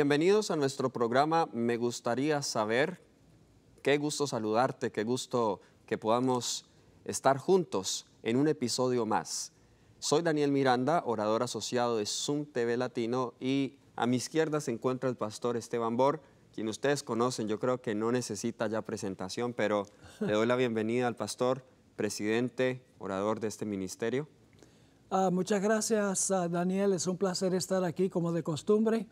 Bienvenidos a nuestro programa Me gustaría saber. Qué gusto saludarte, qué gusto que podamos estar juntos en un episodio más. Soy Daniel Miranda, orador asociado de Zoom TV Latino y a mi izquierda se encuentra el pastor Esteban Bor, quien ustedes conocen, yo creo que no necesita ya presentación, pero le doy la bienvenida al pastor, presidente, orador de este ministerio. Ah, muchas gracias, ah, Daniel. Es un placer estar aquí como de costumbre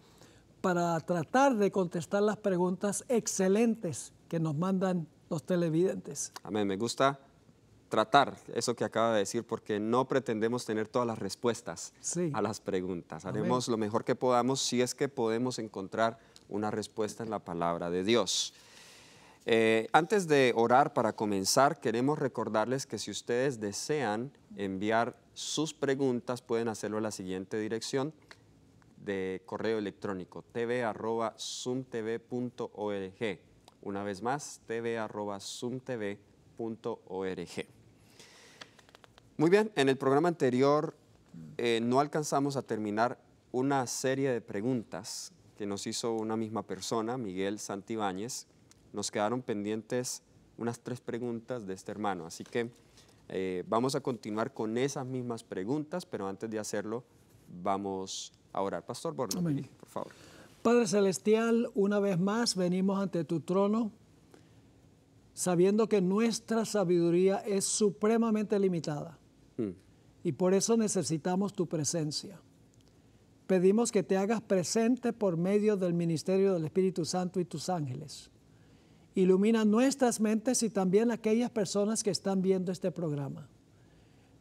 para tratar de contestar las preguntas excelentes que nos mandan los televidentes. Amén, me gusta tratar eso que acaba de decir porque no pretendemos tener todas las respuestas a las preguntas. Haremos lo mejor que podamos si es que podemos encontrar una respuesta en la palabra de Dios. Eh, antes de orar para comenzar, queremos recordarles que si ustedes desean enviar sus preguntas, pueden hacerlo a la siguiente dirección de correo electrónico tv.zoomtv.org. Una vez más, tv.zoomtv.org. Muy bien, en el programa anterior eh, no alcanzamos a terminar una serie de preguntas que nos hizo una misma persona, Miguel Santibáñez. Nos quedaron pendientes unas tres preguntas de este hermano, así que eh, vamos a continuar con esas mismas preguntas, pero antes de hacerlo vamos a Pastor Borno, por favor. Padre Celestial, una vez más venimos ante tu trono sabiendo que nuestra sabiduría es supremamente limitada hmm. y por eso necesitamos tu presencia. Pedimos que te hagas presente por medio del ministerio del Espíritu Santo y tus ángeles. Ilumina nuestras mentes y también aquellas personas que están viendo este programa.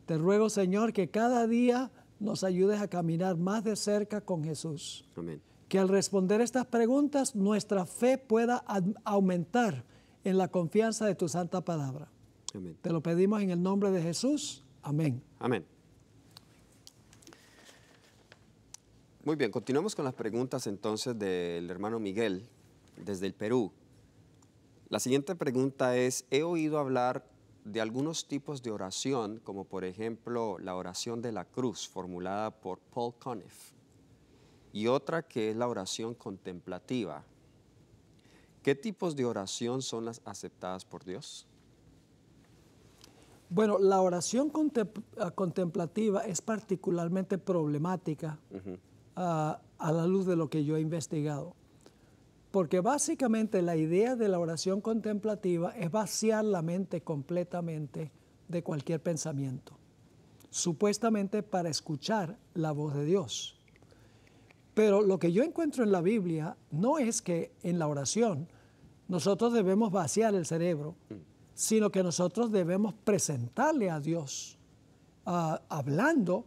Te ruego, Señor, que cada día nos ayudes a caminar más de cerca con Jesús. Amén. Que al responder estas preguntas nuestra fe pueda aumentar en la confianza de tu santa palabra. Amén. Te lo pedimos en el nombre de Jesús. Amén. Amén. Muy bien, continuamos con las preguntas entonces del hermano Miguel desde el Perú. La siguiente pregunta es, he oído hablar de algunos tipos de oración, como por ejemplo la oración de la cruz formulada por Paul Conniff, y otra que es la oración contemplativa. ¿Qué tipos de oración son las aceptadas por Dios? Bueno, la oración ah, contemplativa es particularmente problemática ah, a la luz de lo que yo he investigado. Porque básicamente la idea de la oración contemplativa es vaciar la mente completamente de cualquier pensamiento, supuestamente para escuchar la voz de Dios. Pero lo que yo encuentro en la Biblia no es que en la oración nosotros debemos vaciar el cerebro, sino que nosotros debemos presentarle a Dios, ah, hablando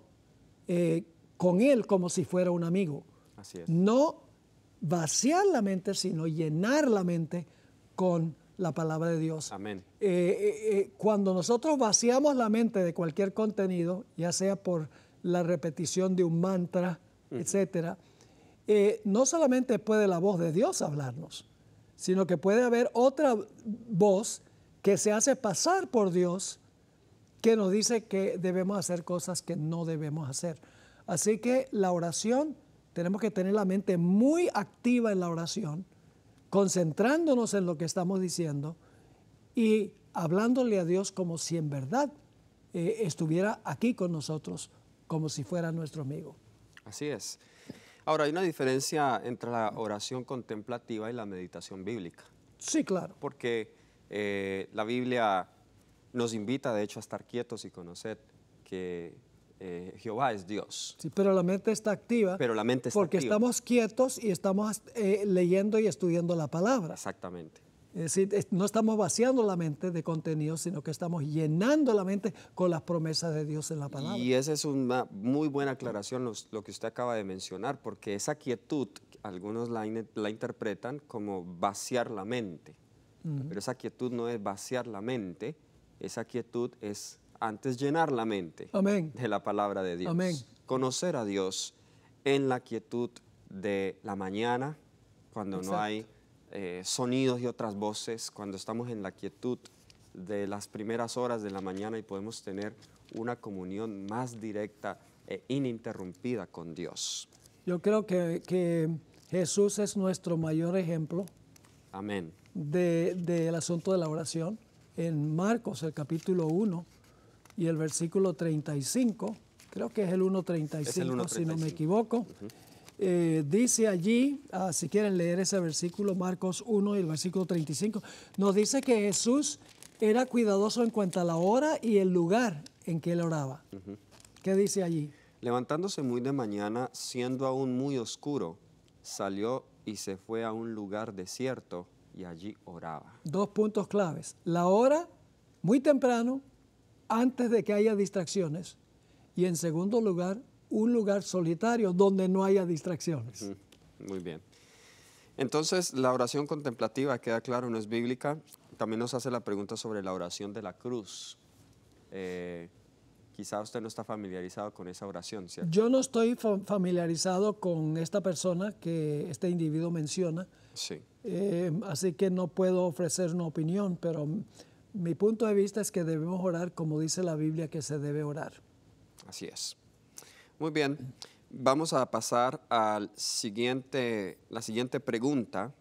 eh, con Él como si fuera un amigo. Así es. No vaciar la mente, sino llenar la mente con la palabra de Dios. Amén. Eh, eh, eh, cuando nosotros vaciamos la mente de cualquier contenido, ya sea por la repetición de un mantra, etcétera, no solamente puede la voz de Dios hablarnos, sino que puede haber otra voz que se hace pasar por Dios que nos dice que debemos hacer cosas que no debemos hacer. Así que la oración tenemos que tener la mente muy activa en la oración, concentrándonos en lo que estamos diciendo y hablándole a Dios como si en verdad eh, estuviera aquí con nosotros, como si fuera nuestro amigo. Así es. Ahora, hay una diferencia entre la oración contemplativa y la meditación bíblica. Sí, claro. Porque eh, la Biblia nos invita, de hecho, a estar quietos y conocer que eh, Jehová es Dios. Sí, pero la mente está activa. Pero la mente Porque estamos quietos y estamos eh, leyendo y estudiando la palabra. Exactamente. Es no estamos vaciando la mente de contenido, sino que estamos llenando la mente con las promesas de Dios en la palabra. Y esa es una muy buena aclaración lo que usted acaba de mencionar, porque esa quietud, algunos la, interpretan como vaciar la mente, pero esa quietud no es vaciar la mente, esa quietud es antes llenar la mente de la palabra de Dios. Conocer a Dios en la quietud de la mañana, cuando no hay eh, sonidos y otras voces, cuando estamos en la quietud de las primeras horas de la mañana y podemos tener una comunión más directa e ininterrumpida con Dios. Yo creo que, Jesús es nuestro mayor ejemplo. Amén. Del de, asunto de la oración. En Marcos, el capítulo 1, y el versículo 35, creo que es el 1.35 si no me equivoco. Eh, dice allí, ah, si quieren leer ese versículo, Marcos 1 y el versículo 35, nos dice que Jesús era cuidadoso en cuanto a la hora y el lugar en que él oraba. ¿Qué dice allí? Levantándose muy de mañana, siendo aún muy oscuro, salió y se fue a un lugar desierto y allí oraba. Dos puntos claves. La hora, muy temprano, antes de que haya distracciones. Y en segundo lugar, un lugar solitario donde no haya distracciones. Muy bien. Entonces, la oración contemplativa, queda claro, no es bíblica. También nos hace la pregunta sobre la oración de la cruz. Eh, quizá usted no está familiarizado con esa oración, ¿cierto? Yo no estoy familiarizado con esta persona que este individuo menciona. Sí. Eh, así que no puedo ofrecer una opinión, pero mi punto de vista es que debemos orar como dice la Biblia que se debe orar. Así es. Muy bien. Vamos a pasar a la siguiente pregunta.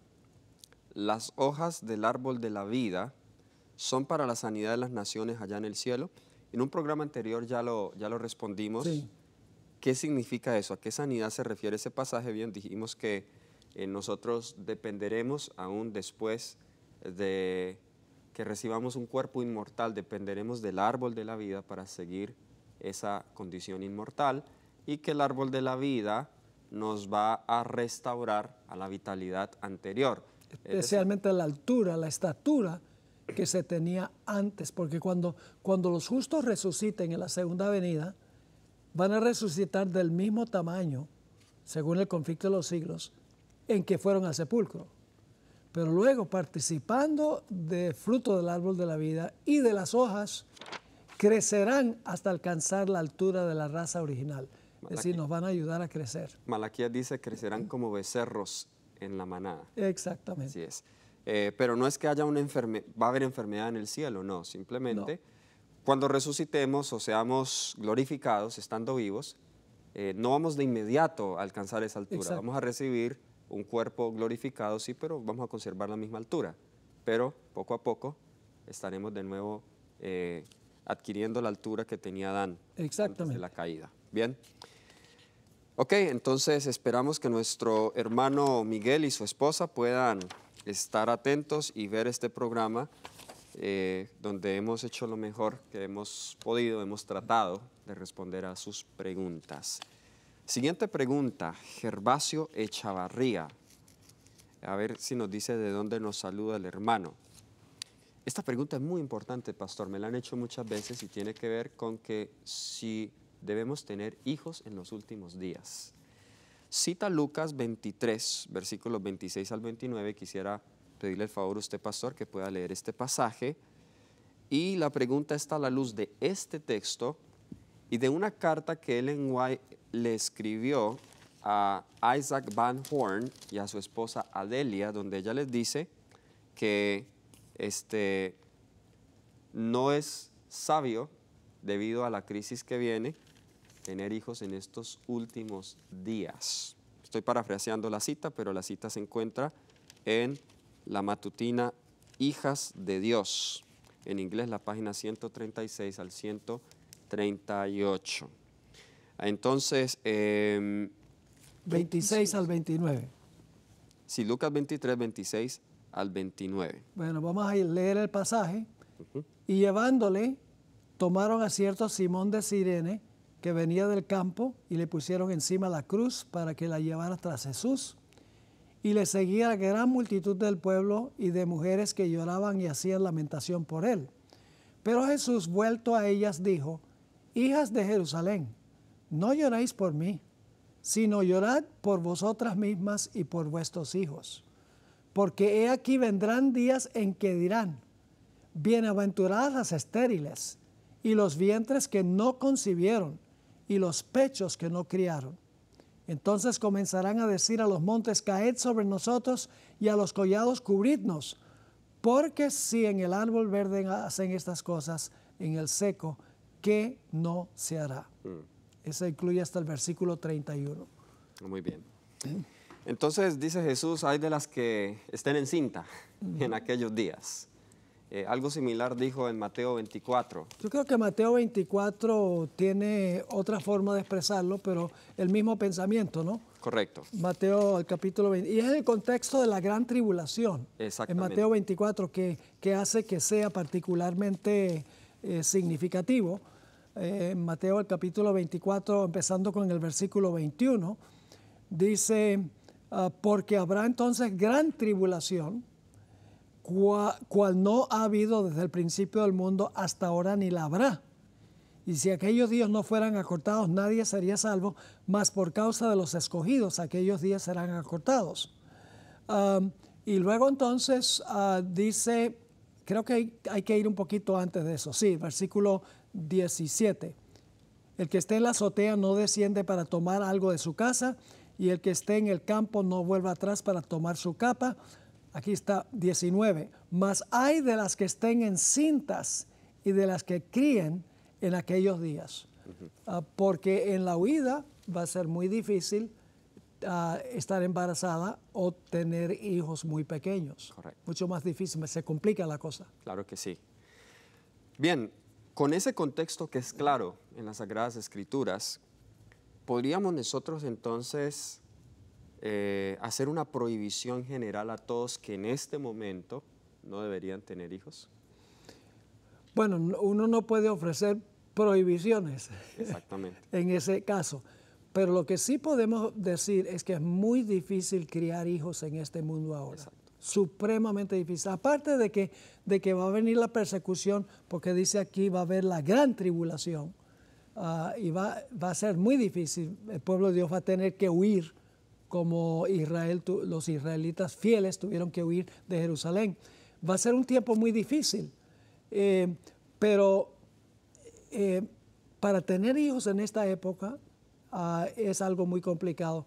¿Las hojas del árbol de la vida son para la sanidad de las naciones allá en el cielo? En un programa anterior ya lo, ya lo respondimos. ¿Qué significa eso? ¿A qué sanidad se refiere ese pasaje? Bien, dijimos que eh, nosotros dependeremos aún después de que recibamos un cuerpo inmortal, dependeremos del árbol de la vida para seguir esa condición inmortal y que el árbol de la vida nos va a restaurar a la vitalidad anterior. Especialmente la altura, la estatura que se tenía antes, porque cuando, cuando los justos resuciten en la segunda venida, van a resucitar del mismo tamaño, según el conflicto de los siglos, en que fueron al sepulcro pero luego participando de fruto del árbol de la vida y de las hojas, crecerán hasta alcanzar la altura de la raza original. Es decir, nos van a ayudar a crecer. Malaquías dice, crecerán como becerros en la manada. Exactamente. Así es. Eh, pero no es que haya una enfermedad, va a haber enfermedad en el cielo, no, simplemente cuando resucitemos o seamos glorificados, estando vivos, eh, no vamos de inmediato a alcanzar esa altura, vamos a recibir un cuerpo glorificado, sí, pero vamos a conservar la misma altura. Pero poco a poco estaremos de nuevo eh, adquiriendo la altura que tenía Dan Exactamente. la caída. Bien. Ok, entonces esperamos que nuestro hermano Miguel y su esposa puedan estar atentos y ver este programa eh, donde hemos hecho lo mejor que hemos podido, hemos tratado de responder a sus preguntas. Siguiente pregunta, Gervasio Echavarría. A ver si nos dice de dónde nos saluda el hermano. Esta pregunta es muy importante, pastor. Me la han hecho muchas veces y tiene que ver con que si debemos tener hijos en los últimos días. Cita Lucas 23, versículos 26 al 29. Quisiera pedirle el favor a usted, pastor, que pueda leer este pasaje. Y la pregunta está a la luz de este texto y de una carta que Ellen White le escribió a Isaac Van Horn y a su esposa Adelia, donde ella les dice que este, no es sabio, debido a la crisis que viene, tener hijos en estos últimos días. Estoy parafraseando la cita, pero la cita se encuentra en la matutina Hijas de Dios, en inglés la página 136 al 138. Entonces... 26 em, al 29. Sí, Lucas 23, 26 al 29. Bueno, vamos a leer el pasaje. Y llevándole, tomaron a cierto Simón de Sirene, que venía del campo, y le pusieron encima la cruz para que la llevara tras Jesús. Y le seguía gran multitud del pueblo y de mujeres que lloraban y hacían lamentación por él. Pero Jesús, vuelto a ellas, dijo, Hijas de Jerusalén, no lloráis por mí, sino llorad por vosotras mismas y por vuestros hijos. Porque he aquí vendrán días en que dirán, bienaventuradas las estériles, y los vientres que no concibieron, y los pechos que no criaron. Entonces comenzarán a decir a los montes, caed sobre nosotros, y a los collados, cubridnos. Porque si en el árbol verde hacen estas cosas, en el seco, ¿qué no se hará? Mm. Eso incluye hasta el versículo 31. Muy bien. Entonces dice Jesús, hay de las que estén en cinta en aquellos días. Eh, algo similar dijo en Mateo 24. Yo creo que Mateo 24 tiene otra forma de expresarlo, pero el mismo pensamiento, ¿no? Correcto. Mateo, el capítulo 20. Y es el contexto de la gran tribulación. Exactamente. En Mateo 24, que, que hace que sea particularmente eh, significativo eh, Mateo el capítulo 24, empezando con el versículo 21, dice, ah, porque habrá entonces gran tribulación, cual, no ha habido desde el principio del mundo hasta ahora ni la habrá. Y si aquellos días no fueran acortados, nadie sería salvo, mas por causa de los escogidos, aquellos días serán acortados. y luego entonces ah, dice, creo que hay, que ir un poquito antes de eso, sí, versículo 17. El que esté en la azotea no desciende para tomar algo de su casa y el que esté en el campo no vuelva atrás para tomar su capa. Aquí está 19. Mas hay de las que estén en cintas y de las que críen en aquellos días. Ah, porque en la huida va a ser muy difícil ah, estar embarazada o tener hijos muy pequeños. Mucho más difícil, se complica la cosa. Claro que sí. Bien, con ese contexto que es claro en las Sagradas Escrituras, podríamos nosotros entonces eh, hacer una prohibición general a todos que en este momento no deberían tener hijos? Bueno, uno no puede ofrecer prohibiciones en ese caso, pero lo que sí podemos decir es que es muy difícil criar hijos en este mundo ahora supremamente difícil. Aparte de que, de que va a venir la persecución, porque dice aquí va a haber la gran tribulación, ah, y va, a ser muy difícil. El pueblo de Dios va a tener que huir, como Israel, los israelitas fieles tuvieron que huir de Jerusalén. Va a ser un tiempo muy difícil, eh, pero eh, para tener hijos en esta época ah, es algo muy complicado,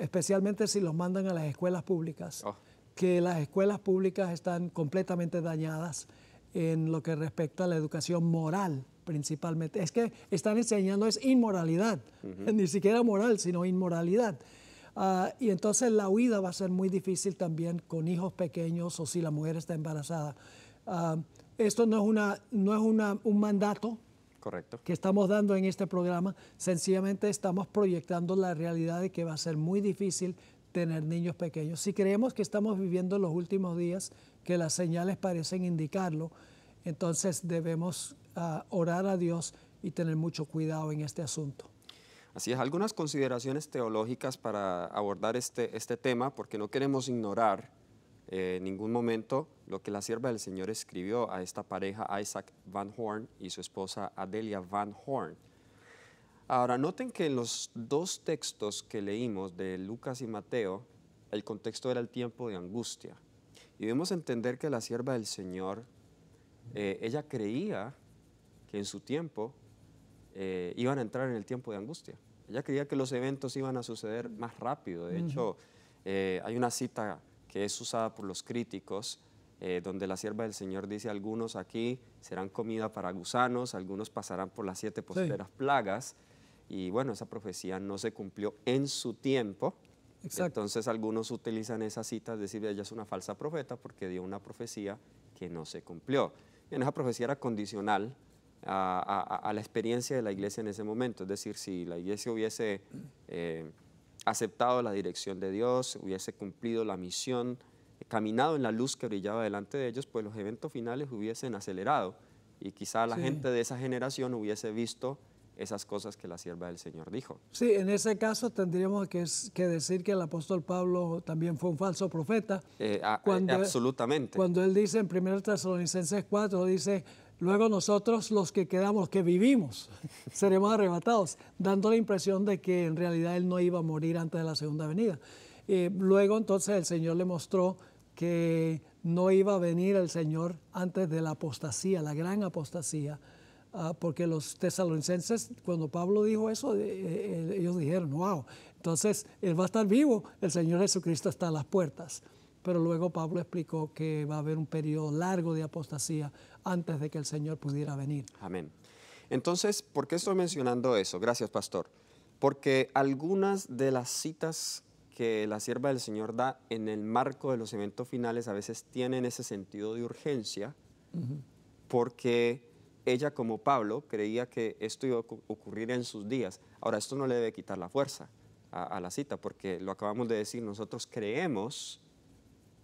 especialmente si los mandan a las escuelas públicas. Oh que las escuelas públicas están completamente dañadas en lo que respecta a la educación moral principalmente. Es que están enseñando es inmoralidad, ni siquiera moral, sino inmoralidad. Ah, y entonces la huida va a ser muy difícil también con hijos pequeños o si la mujer está embarazada. Ah, esto no es, una, no es un mandato Correcto. que estamos dando en este programa, sencillamente estamos proyectando la realidad de que va a ser muy difícil tener niños pequeños. Si creemos que estamos viviendo los últimos días, que las señales parecen indicarlo, entonces debemos ah, orar a Dios y tener mucho cuidado en este asunto. Así es, algunas consideraciones teológicas para abordar este, este tema, porque no queremos ignorar eh, en ningún momento lo que la sierva del Señor escribió a esta pareja, Isaac Van Horn y su esposa Adelia Van Horn. Ahora, noten que en los dos textos que leímos de Lucas y Mateo, el contexto era el tiempo de angustia. Y debemos entender que la sierva del Señor, eh, ella creía que en su tiempo eh, iban a entrar en el tiempo de angustia. Ella creía que los eventos iban a suceder más rápido. De hecho, eh, hay una cita que es usada por los críticos, donde la sierva del Señor dice, algunos aquí serán comida para gusanos, algunos pasarán por las siete posteras plagas, y bueno, esa profecía no se cumplió en su tiempo. Entonces algunos utilizan esa cita, es decir, ella es una falsa profeta porque dio una profecía que no se cumplió. Bien, esa profecía era condicional a, la experiencia de la iglesia en ese momento. Es decir, si la iglesia hubiese eh, aceptado la dirección de Dios, hubiese cumplido la misión, caminado en la luz que brillaba delante de ellos, pues los eventos finales hubiesen acelerado y quizá la gente de esa generación hubiese visto esas cosas que la sierva del Señor dijo. Sí, en ese caso tendríamos que, decir que el apóstol Pablo también fue un falso profeta. Eh, eh, absolutamente. cuando él dice en 1 Tesalonicenses 4, dice, luego nosotros los que quedamos, que vivimos, seremos arrebatados, dando la impresión de que en realidad él no iba a morir antes de la segunda venida. Eh, luego entonces el Señor le mostró que no iba a venir el Señor antes de la apostasía, la gran apostasía Ah, porque los tesalonicenses, cuando Pablo dijo eso, eh, eh, eh, ellos dijeron, wow, entonces Él va a estar vivo, el Señor Jesucristo está a las puertas. Pero luego Pablo explicó que va a haber un periodo largo de apostasía antes de que el Señor pudiera venir. Amén. Entonces, ¿por qué estoy mencionando eso? Gracias, pastor. Porque algunas de las citas que la sierva del Señor da en el marco de los eventos finales a veces tienen ese sentido de urgencia, porque ella como Pablo creía que esto iba a ocurrir en sus días. Ahora, esto no le debe quitar la fuerza a, la cita, porque lo acabamos de decir, nosotros creemos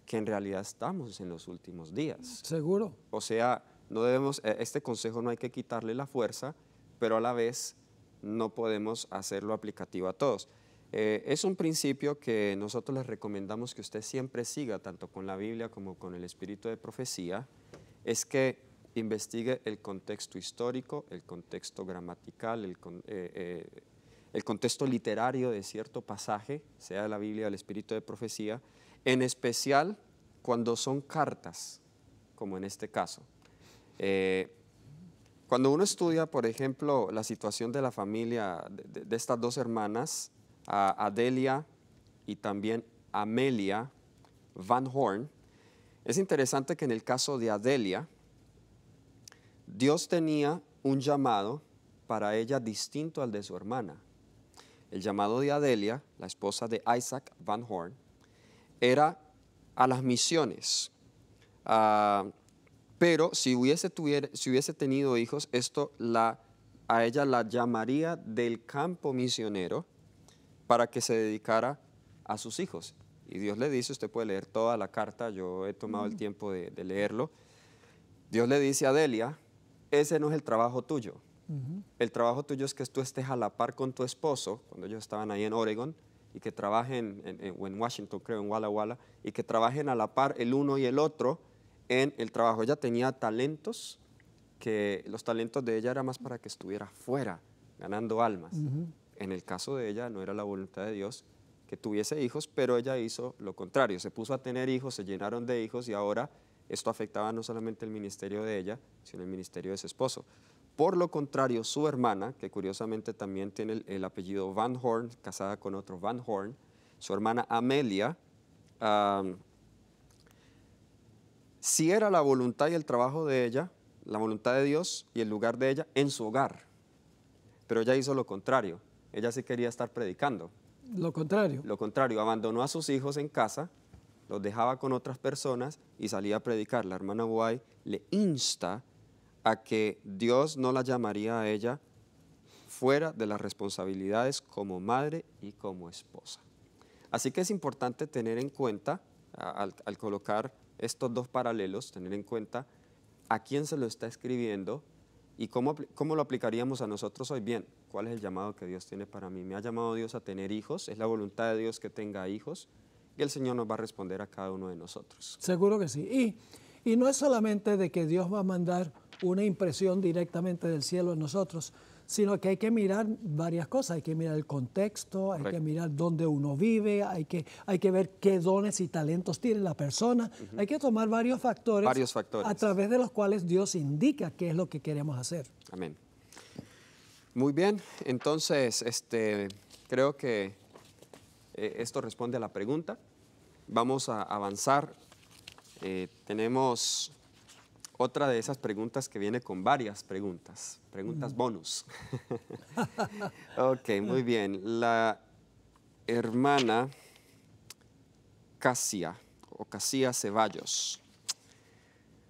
que en realidad estamos en los últimos días. Seguro. O sea, no debemos, e, este consejo no hay que quitarle la fuerza, pero a la vez no podemos hacerlo aplicativo a todos. Eh, es un principio que nosotros les recomendamos que usted siempre siga, tanto con la Biblia como con el espíritu de profecía, es que investigue el contexto histórico, el contexto gramatical, el, eh, eh, contexto literario de cierto pasaje, sea de la Biblia o el espíritu de profecía, en especial cuando son cartas, como en este caso. Eh, cuando uno estudia, por ejemplo, la situación de la familia de, estas dos hermanas, Adelia y también Amelia Van Horn, es interesante que en el caso de Adelia, Dios tenía un llamado para ella distinto al de su hermana. El llamado de Adelia, la esposa de Isaac Van Horn, era a las misiones. Ah, pero si hubiese, tenido hijos, esto la, a ella la llamaría del campo misionero para que se dedicara a sus hijos. Y Dios le dice, usted puede leer toda la carta, yo he tomado el mm. tiempo de, leerlo. Dios le dice a Adelia ese no es el trabajo tuyo. El trabajo tuyo es que tú estés a la par con tu esposo, cuando ellos estaban ahí en Oregon, y que trabajen, en, en, Washington creo, en Walla Walla, y que trabajen a la par el uno y el otro en el trabajo. Ella tenía talentos, que los talentos de ella eran más para que estuviera fuera, ganando almas. En el caso de ella no era la voluntad de Dios que tuviese hijos, pero ella hizo lo contrario, se puso a tener hijos, se llenaron de hijos y ahora esto afectaba no solamente el ministerio de ella, sino el ministerio de su esposo. Por lo contrario, su hermana, que curiosamente también tiene el, apellido Van Horn, casada con otro Van Horn, su hermana Amelia, si era la voluntad y el trabajo de ella, la voluntad de Dios y el lugar de ella en su hogar. Pero ella hizo lo contrario. Ella sí quería estar predicando. Lo contrario. Lo contrario, abandonó a sus hijos en casa lo dejaba con otras personas y salía a predicar. La hermana Guay le insta a que Dios no la llamaría a ella fuera de las responsabilidades como madre y como esposa. Así que es importante tener en cuenta, al, colocar estos dos paralelos, tener en cuenta a quién se lo está escribiendo y cómo lo aplicaríamos a nosotros hoy. Bien, ¿cuál es el llamado que Dios tiene para mí? ¿Me ha llamado Dios a tener hijos? ¿Es la voluntad de Dios que tenga hijos? y el Señor nos va a responder a cada uno de nosotros. Seguro que sí. Y, no es solamente de que Dios va a mandar una impresión directamente del cielo a nosotros, sino que hay que mirar varias cosas, hay que mirar el contexto, hay que mirar dónde uno vive, hay que, hay que ver qué dones y talentos tiene la persona, hay que tomar varios factores, varios factores a través de los cuales Dios indica qué es lo que queremos hacer. Amén. Muy bien, entonces este, creo que eh, esto responde a la pregunta. Vamos a avanzar. Eh, tenemos otra de esas preguntas que viene con varias preguntas, preguntas mm. bonus. ok, muy bien. La hermana Casia o Casia Ceballos.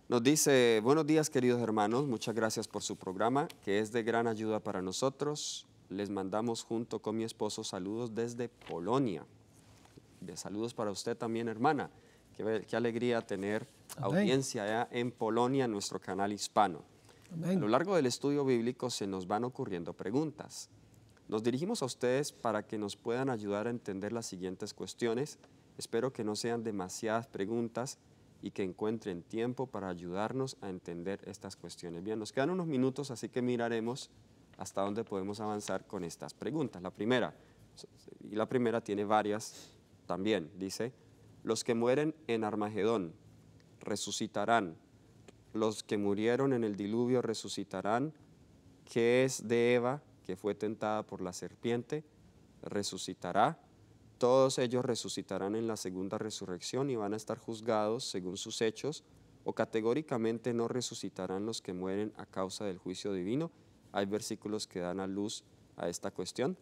Nos dice, buenos días queridos hermanos, muchas gracias por su programa, que es de gran ayuda para nosotros les mandamos junto con mi esposo saludos desde Polonia. De saludos para usted también, hermana. Qué, alegría tener audiencia en Polonia, en nuestro canal hispano. A lo largo del estudio bíblico se nos van ocurriendo preguntas. Nos dirigimos a ustedes para que nos puedan ayudar a entender las siguientes cuestiones. Espero que no sean demasiadas preguntas y que encuentren tiempo para ayudarnos a entender estas cuestiones. Bien, nos quedan unos minutos, así que miraremos hasta dónde podemos avanzar con estas preguntas. La primera, y la primera tiene varias también, dice, los que mueren en Armagedón resucitarán, los que murieron en el diluvio resucitarán, ¿qué es de Eva que fue tentada por la serpiente? Resucitará, todos ellos resucitarán en la segunda resurrección y van a estar juzgados según sus hechos, o categóricamente no resucitarán los que mueren a causa del juicio divino, hay versículos que dan a luz a esta cuestión.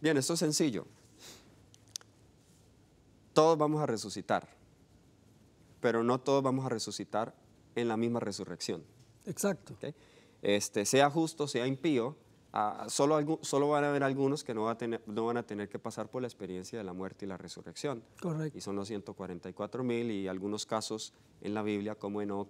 Bien, esto es sencillo. Todos vamos a resucitar, pero no todos vamos a resucitar en la misma resurrección. Exacto. Este, sea justo, sea impío, ah, solo, solo, van a haber algunos que no, va a tener, no, van a tener que pasar por la experiencia de la muerte y la resurrección. Correcto. Y son los 144 mil y algunos casos en la Biblia como Enoch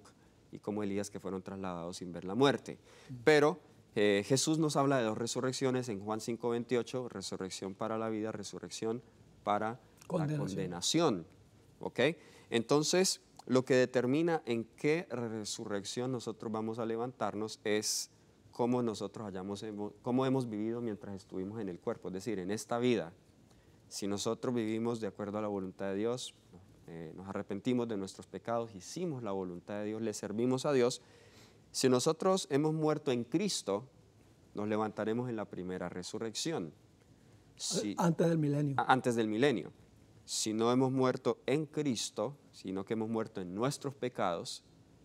y como Elías que fueron trasladados sin ver la muerte. Mm. Pero eh, Jesús nos habla de dos resurrecciones en Juan 5:28, resurrección para la vida, resurrección para la condenación. ¿Ok? Entonces, lo que determina en qué resurrección nosotros vamos a levantarnos es cómo nosotros hayamos, cómo hemos vivido mientras estuvimos en el cuerpo, es decir, en esta vida. Si nosotros vivimos de acuerdo a la voluntad de Dios, eh, nos arrepentimos de nuestros pecados, hicimos la voluntad de Dios, le servimos a Dios, si nosotros hemos muerto en Cristo, nos levantaremos en la primera resurrección. antes del milenio. Antes del milenio. Si no hemos muerto en Cristo, sino que hemos muerto en nuestros pecados,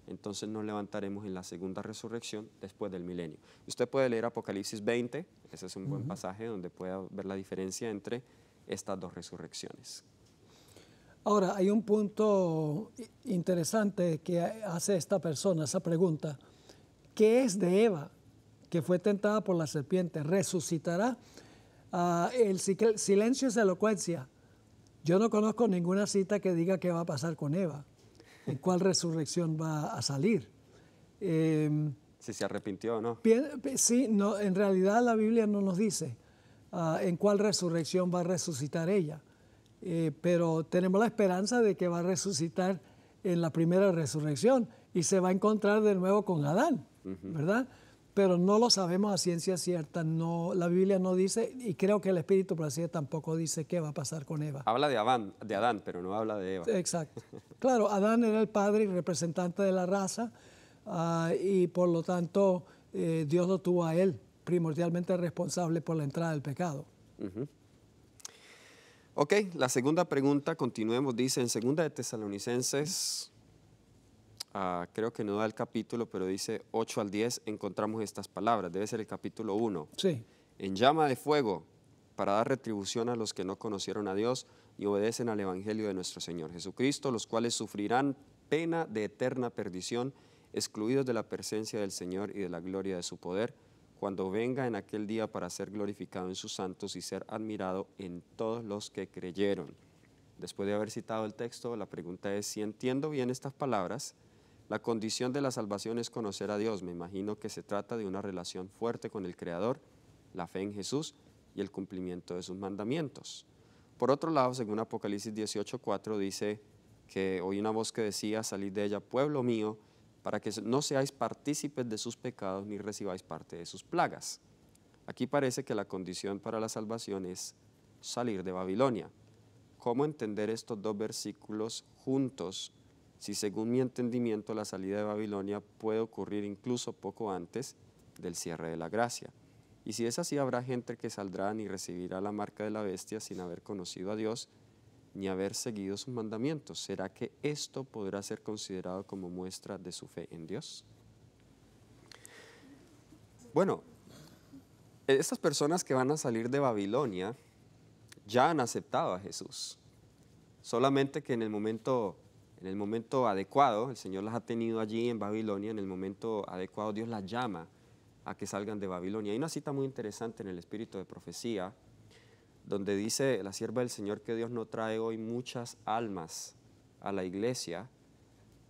entonces nos levantaremos en la segunda resurrección después del milenio. Usted puede leer Apocalipsis 20, ese es un buen pasaje donde puede ver la diferencia entre estas dos resurrecciones. Ahora, hay un punto interesante que hace esta persona, esa pregunta. ¿Qué es de Eva, que fue tentada por la serpiente? ¿Resucitará? Ah, el silencio es elocuencia. Yo no conozco ninguna cita que diga qué va a pasar con Eva, en cuál resurrección va a salir. Em, si se arrepintió o no. Sí, no, en realidad la Biblia no nos dice ah, en cuál resurrección va a resucitar ella, eh, pero tenemos la esperanza de que va a resucitar en la primera resurrección y se va a encontrar de nuevo con Adán. ¿verdad? Pero no lo sabemos a ciencia cierta, no, la Biblia no dice, y creo que el Espíritu decirlo tampoco dice qué va a pasar con Eva. Habla de, Adán, de Adán, pero no habla de Eva. Exacto. claro, Adán era el padre y representante de la raza, ah, y por lo tanto eh, Dios lo tuvo a él, primordialmente responsable por la entrada del pecado. Ok, la segunda pregunta, continuemos, dice en segunda de Tesalonicenses Ah, creo que no da el capítulo, pero dice 8 al 10, encontramos estas palabras. Debe ser el capítulo 1. Sí. En llama de fuego, para dar retribución a los que no conocieron a Dios y obedecen al Evangelio de nuestro Señor Jesucristo, los cuales sufrirán pena de eterna perdición, excluidos de la presencia del Señor y de la gloria de su poder, cuando venga en aquel día para ser glorificado en sus santos y ser admirado en todos los que creyeron. Después de haber citado el texto, la pregunta es si entiendo bien estas palabras, la condición de la salvación es conocer a Dios. Me imagino que se trata de una relación fuerte con el Creador, la fe en Jesús y el cumplimiento de sus mandamientos. Por otro lado, según Apocalipsis 18:4 dice que oí una voz que decía, salid de ella, pueblo mío, para que no seáis partícipes de sus pecados ni recibáis parte de sus plagas. Aquí parece que la condición para la salvación es salir de Babilonia. ¿Cómo entender estos dos versículos juntos si según mi entendimiento la salida de Babilonia puede ocurrir incluso poco antes del cierre de la gracia. Y si es así, habrá gente que saldrá ni recibirá la marca de la bestia sin haber conocido a Dios ni haber seguido sus mandamientos. ¿Será que esto podrá ser considerado como muestra de su fe en Dios? Bueno, estas personas que van a salir de Babilonia ya han aceptado a Jesús. Solamente que en el momento en el momento adecuado, el Señor las ha tenido allí en Babilonia, en el momento adecuado Dios las llama a que salgan de Babilonia. Hay una cita muy interesante en el Espíritu de Profecía, donde dice la sierva del Señor que Dios no trae hoy muchas almas a la iglesia,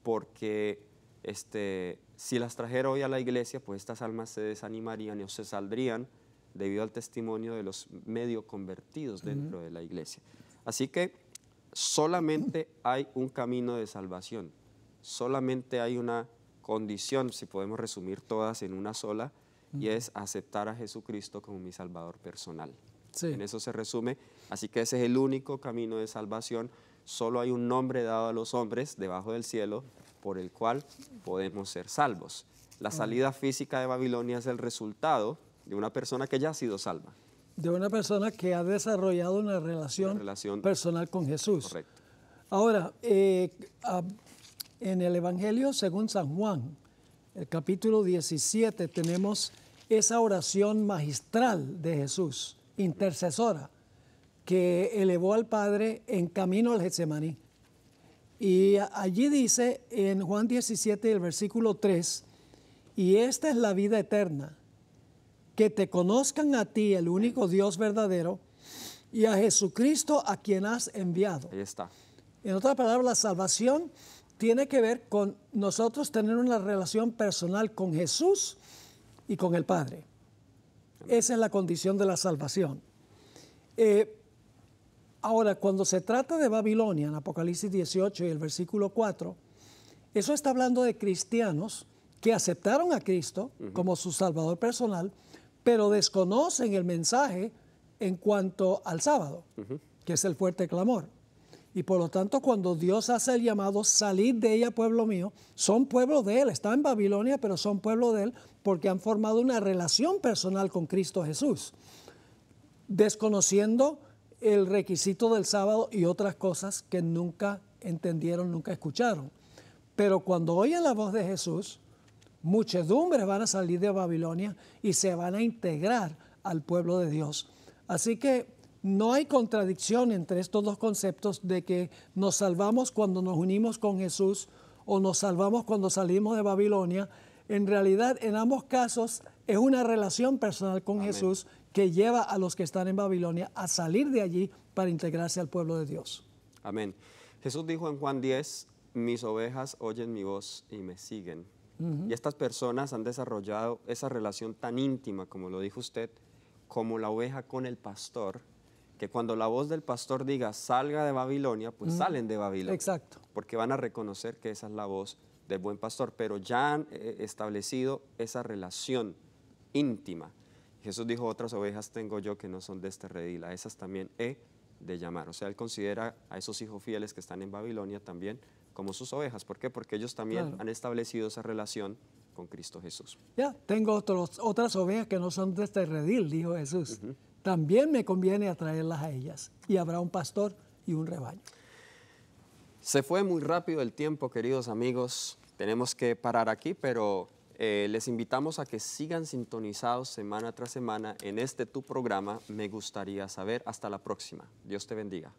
porque este, si las trajera hoy a la iglesia, pues estas almas se desanimarían o se saldrían debido al testimonio de los medio convertidos dentro de la iglesia. Así que solamente hay un camino de salvación, solamente hay una condición, si podemos resumir todas en una sola, y es aceptar a Jesucristo como mi Salvador personal. En eso se resume. Así que ese es el único camino de salvación. Solo hay un nombre dado a los hombres debajo del cielo por el cual podemos ser salvos. La salida física de Babilonia es el resultado de una persona que ya ha sido salva de una persona que ha desarrollado una relación, personal con Jesús. Ahora, eh, en el Evangelio según San Juan, el capítulo 17, tenemos esa oración magistral de Jesús, intercesora, que elevó al Padre en camino al Getsemaní. Y allí dice en Juan 17, el versículo 3, y esta es la vida eterna, que te conozcan a ti, el único Dios verdadero, y a Jesucristo a quien has enviado. Ahí está. En otras palabras, la salvación tiene que ver con nosotros tener una relación personal con Jesús y con el Padre. Esa es la condición de la salvación. Eh, ahora, cuando se trata de Babilonia, en Apocalipsis 18 y el versículo 4, eso está hablando de cristianos que aceptaron a Cristo como su Salvador personal, pero desconocen el mensaje en cuanto al sábado, que es el fuerte clamor. Y por lo tanto, cuando Dios hace el llamado, salid de ella, pueblo mío, son pueblo de Él, está en Babilonia, pero son pueblo de Él porque han formado una relación personal con Cristo Jesús, desconociendo el requisito del sábado y otras cosas que nunca entendieron, nunca escucharon. Pero cuando oyen la voz de Jesús, muchedumbres van a salir de Babilonia y se van a integrar al pueblo de Dios. Así que no hay contradicción entre estos dos conceptos de que nos salvamos cuando nos unimos con Jesús o nos salvamos cuando salimos de Babilonia. En realidad, en ambos casos, es una relación personal con Jesús que lleva a los que están en Babilonia a salir de allí para integrarse al pueblo de Dios. Amén. Jesús dijo en Juan 10, mis ovejas oyen mi voz y me siguen. Y estas personas han desarrollado esa relación tan íntima, como lo dijo usted, como la oveja con el pastor, que cuando la voz del pastor diga salga de Babilonia, pues salen de Babilonia. Exacto. Porque van a reconocer que esa es la voz del buen pastor, pero ya han eh, eh, establecido esa relación íntima. Jesús dijo, otras ovejas tengo yo que no son de este redil, a esas también he de llamar. O sea, él considera a esos hijos fieles que están en Babilonia también como sus ovejas. ¿Por qué? Porque ellos también han establecido esa relación con Cristo Jesús. Ya, tengo otros, otras ovejas que no son de este redil, dijo Jesús. También me conviene atraerlas a ellas. Y habrá un pastor y un rebaño. Se fue muy rápido el tiempo, queridos amigos. Tenemos que parar aquí, pero eh, les invitamos a que sigan sintonizados semana tras semana en este tu programa Me gustaría saber. Hasta la próxima. Dios te bendiga.